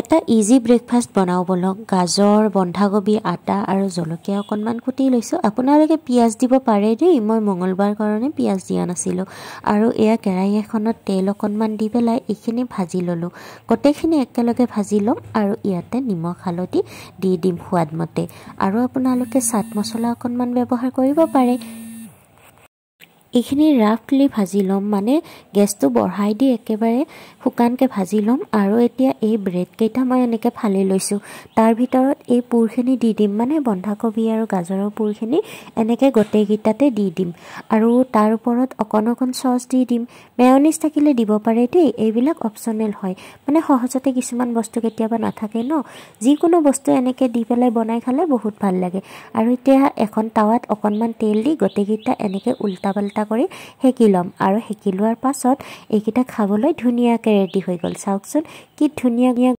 এটা easy breakfast বনাব বলক গাজৰ বন্ধাকবি আটা আৰু জলকীয়া অকণমান কুটি লৈছোঁ আপোনালোকে পিঁয়াজ দিব পাৰে দেই মই মঙলবাৰ কাৰণে পিঁয়াজ দিয়া নাছিলোঁ আৰু এয়া কেৰাহী এখনত তেল অকণমান দি পেলাই এইখিনি ভাজি ল'লোঁ গোটেইখিনি একেলগে ভাজি ল'ম আৰু ইয়াতে নিমখ হালধি দি দিম সোৱাদমতে আৰু আপোনালোকে চাট মছলা অকণমান ব্যৱহাৰ কৰিব পাৰে এইখিনি ৰাফলি ভাজি ল'ম মানে গেছটো বঢ়াই দি একেবাৰে শুকানকৈ ভাজি ল'ম আৰু এতিয়া এই ব্ৰেডকেইটা মই এনেকৈ ফালি লৈছোঁ তাৰ ভিতৰত এই পুৰখিনি দি দিম মানে বন্ধাকবি আৰু গাজৰৰ পুৰখিনি এনেকৈ গোটেইকেইটাতে দি দিম আৰু তাৰ ওপৰত অকণ অকণ চচ দি দিম মেয়নিজ থাকিলে দিব পাৰে দেই এইবিলাক অপশ্যনেল হয় মানে সহজতে কিছুমান বস্তু কেতিয়াবা নাথাকে ন যিকোনো বস্তু এনেকৈ দি পেলাই বনাই খালে বহুত ভাল লাগে আৰু এতিয়া এখন টাৱাত অকণমান তেল দি গোটেইকেইটা এনেকৈ উল্টা পাল্টা চেষ্টা কৰি শেকি ল'ম আৰু শেকি লোৱাৰ পাছত এইকেইটা খাবলৈ ধুনীয়াকৈ ৰেডি হৈ গ'ল চাওকচোন কি ধুনীয়া